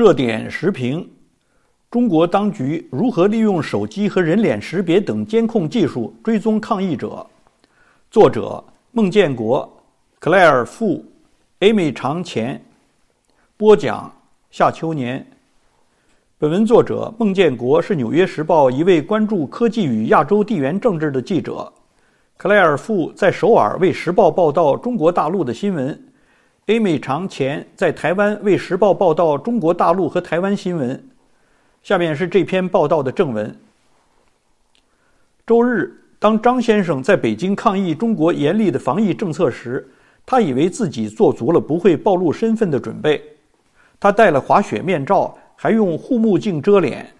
热点时评：中国当局如何利用手机和人脸识别等监控技术追踪抗议者？作者：孟建国、克莱尔·富、m y 长前。播讲：夏秋年。本文作者孟建国是《纽约时报》一位关注科技与亚洲地缘政治的记者。克莱尔·富在首尔为《时报》报道中国大陆的新闻。A 美长前在台湾为《时报》报道中国大陆和台湾新闻。下面是这篇报道的正文。周日，当张先生在北京抗议中国严厉的防疫政策时，他以为自己做足了不会暴露身份的准备。他戴了滑雪面罩，还用护目镜遮脸。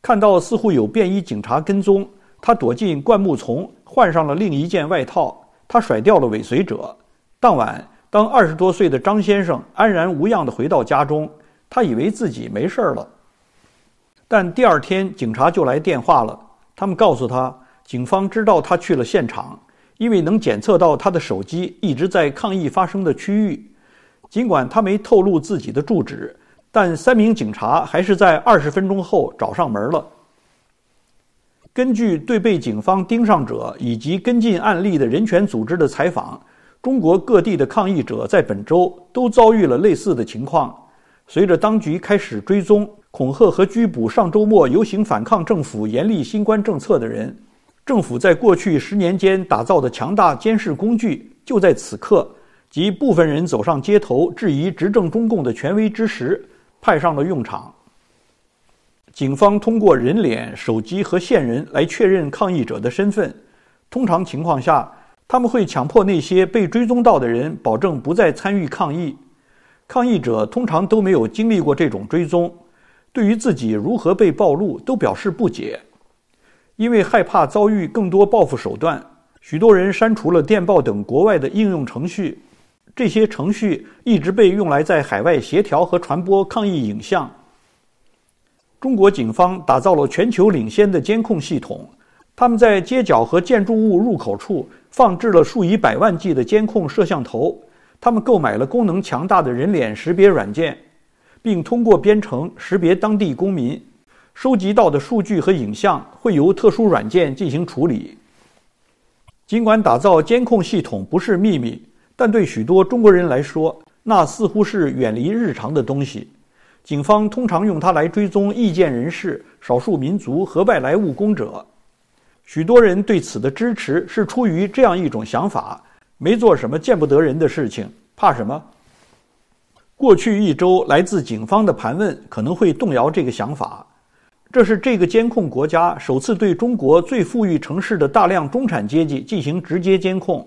看到似乎有便衣警察跟踪，他躲进灌木丛，换上了另一件外套。他甩掉了尾随者。当晚。当二十多岁的张先生安然无恙地回到家中，他以为自己没事儿了。但第二天，警察就来电话了。他们告诉他，警方知道他去了现场，因为能检测到他的手机一直在抗议发生的区域。尽管他没透露自己的住址，但三名警察还是在二十分钟后找上门了。根据对被警方盯上者以及跟进案例的人权组织的采访。中国各地的抗议者在本周都遭遇了类似的情况。随着当局开始追踪、恐吓和拘捕上周末游行反抗政府严厉新冠政策的人，政府在过去十年间打造的强大监视工具，就在此刻即部分人走上街头质疑执政中共的权威之时派上了用场。警方通过人脸、手机和线人来确认抗议者的身份，通常情况下。他们会强迫那些被追踪到的人保证不再参与抗议。抗议者通常都没有经历过这种追踪，对于自己如何被暴露都表示不解。因为害怕遭遇更多报复手段，许多人删除了电报等国外的应用程序。这些程序一直被用来在海外协调和传播抗议影像。中国警方打造了全球领先的监控系统。他们在街角和建筑物入口处放置了数以百万计的监控摄像头。他们购买了功能强大的人脸识别软件，并通过编程识别当地公民。收集到的数据和影像会由特殊软件进行处理。尽管打造监控系统不是秘密，但对许多中国人来说，那似乎是远离日常的东西。警方通常用它来追踪意见人士、少数民族和外来务工者。许多人对此的支持是出于这样一种想法：没做什么见不得人的事情，怕什么？过去一周来自警方的盘问可能会动摇这个想法。这是这个监控国家首次对中国最富裕城市的大量中产阶级进行直接监控。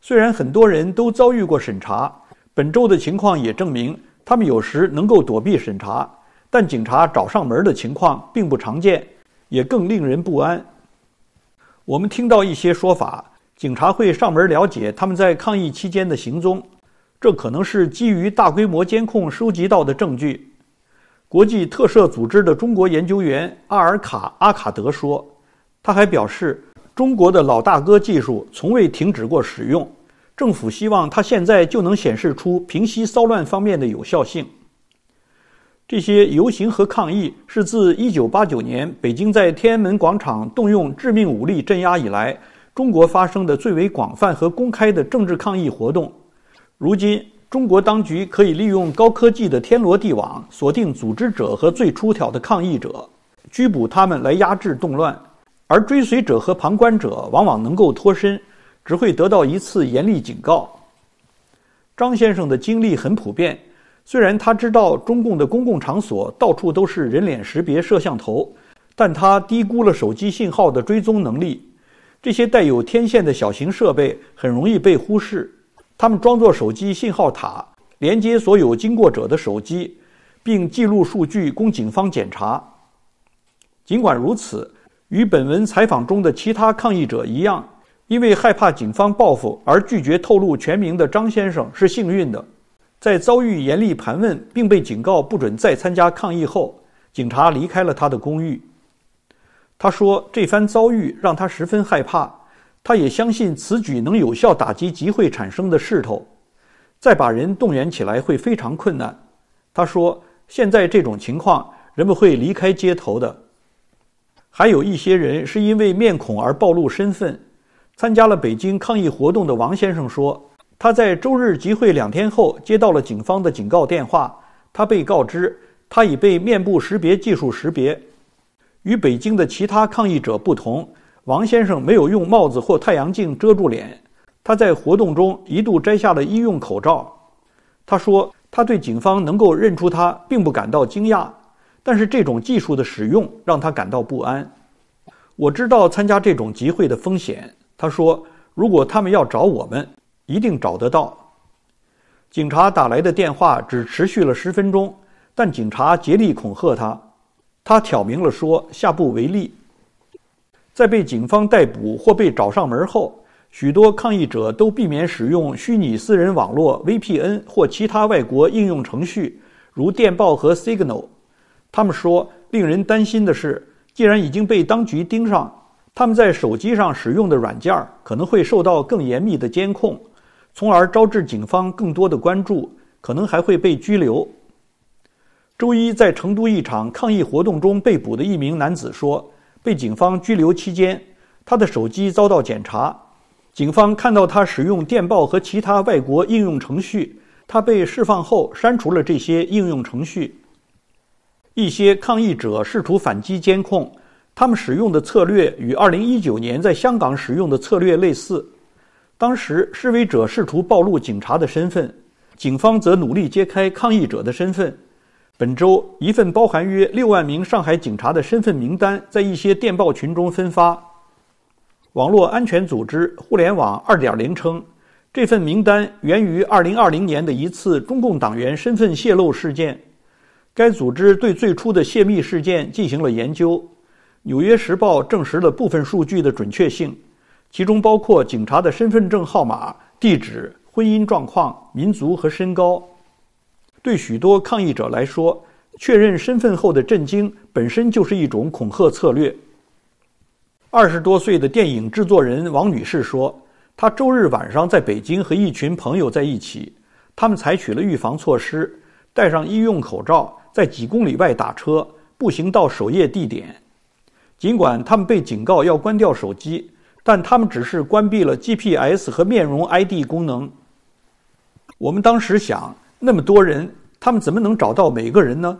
虽然很多人都遭遇过审查，本周的情况也证明他们有时能够躲避审查，但警察找上门的情况并不常见，也更令人不安。我们听到一些说法，警察会上门了解他们在抗议期间的行踪，这可能是基于大规模监控收集到的证据。国际特赦组织的中国研究员阿尔卡阿卡德说，他还表示，中国的老大哥技术从未停止过使用，政府希望它现在就能显示出平息骚乱方面的有效性。这些游行和抗议是自一九八九年北京在天安门广场动用致命武力镇压以来，中国发生的最为广泛和公开的政治抗议活动。如今，中国当局可以利用高科技的天罗地网，锁定组织者和最出挑的抗议者，拘捕他们来压制动乱，而追随者和旁观者往往能够脱身，只会得到一次严厉警告。张先生的经历很普遍。虽然他知道中共的公共场所到处都是人脸识别摄像头，但他低估了手机信号的追踪能力。这些带有天线的小型设备很容易被忽视。他们装作手机信号塔，连接所有经过者的手机，并记录数据供警方检查。尽管如此，与本文采访中的其他抗议者一样，因为害怕警方报复而拒绝透露全名的张先生是幸运的。在遭遇严厉盘问并被警告不准再参加抗议后，警察离开了他的公寓。他说：“这番遭遇让他十分害怕，他也相信此举能有效打击集会产生的势头，再把人动员起来会非常困难。”他说：“现在这种情况，人们会离开街头的。还有一些人是因为面孔而暴露身份。”参加了北京抗议活动的王先生说。他在周日集会两天后接到了警方的警告电话，他被告知他已被面部识别技术识别。与北京的其他抗议者不同，王先生没有用帽子或太阳镜遮住脸。他在活动中一度摘下了医用口罩。他说：“他对警方能够认出他并不感到惊讶，但是这种技术的使用让他感到不安。”我知道参加这种集会的风险，他说：“如果他们要找我们。”一定找得到。警察打来的电话只持续了十分钟，但警察竭力恐吓他。他挑明了说：“下不为例。”在被警方逮捕或被找上门后，许多抗议者都避免使用虚拟私人网络 （VPN） 或其他外国应用程序，如电报和 Signal。他们说：“令人担心的是，既然已经被当局盯上，他们在手机上使用的软件可能会受到更严密的监控。”从而招致警方更多的关注，可能还会被拘留。周一在成都一场抗议活动中被捕的一名男子说：“被警方拘留期间，他的手机遭到检查。警方看到他使用电报和其他外国应用程序。他被释放后删除了这些应用程序。一些抗议者试图反击监控，他们使用的策略与二零一九年在香港使用的策略类似。”当时，示威者试图暴露警察的身份，警方则努力揭开抗议者的身份。本周，一份包含约六万名上海警察的身份名单在一些电报群中分发。网络安全组织“互联网二点零”称，这份名单源于2020年的一次中共党员身份泄露事件。该组织对最初的泄密事件进行了研究。《纽约时报》证实了部分数据的准确性。其中包括警察的身份证号码、地址、婚姻状况、民族和身高。对许多抗议者来说，确认身份后的震惊本身就是一种恐吓策略。二十多岁的电影制作人王女士说：“她周日晚上在北京和一群朋友在一起，他们采取了预防措施，戴上医用口罩，在几公里外打车，步行到守夜地点。尽管他们被警告要关掉手机。”但他们只是关闭了 GPS 和面容 ID 功能。我们当时想，那么多人，他们怎么能找到每个人呢？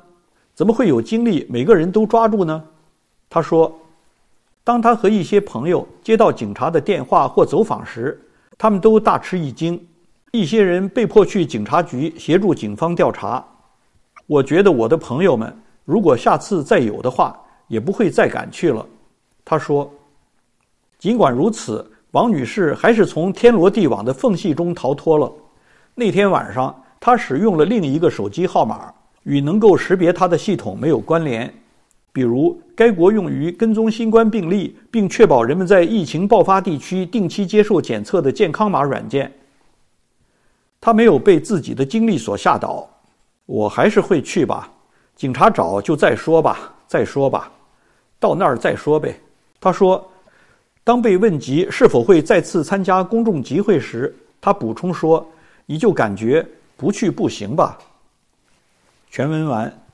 怎么会有精力每个人都抓住呢？他说：“当他和一些朋友接到警察的电话或走访时，他们都大吃一惊。一些人被迫去警察局协助警方调查。我觉得我的朋友们，如果下次再有的话，也不会再敢去了。”他说。尽管如此，王女士还是从天罗地网的缝隙中逃脱了。那天晚上，她使用了另一个手机号码，与能够识别她的系统没有关联，比如该国用于跟踪新冠病例并确保人们在疫情爆发地区定期接受检测的健康码软件。她没有被自己的经历所吓倒。我还是会去吧，警察找就再说吧，再说吧，到那儿再说呗。她说。当被问及是否会再次参加公众集会时，他补充说：“你就感觉不去不行吧。”全文完。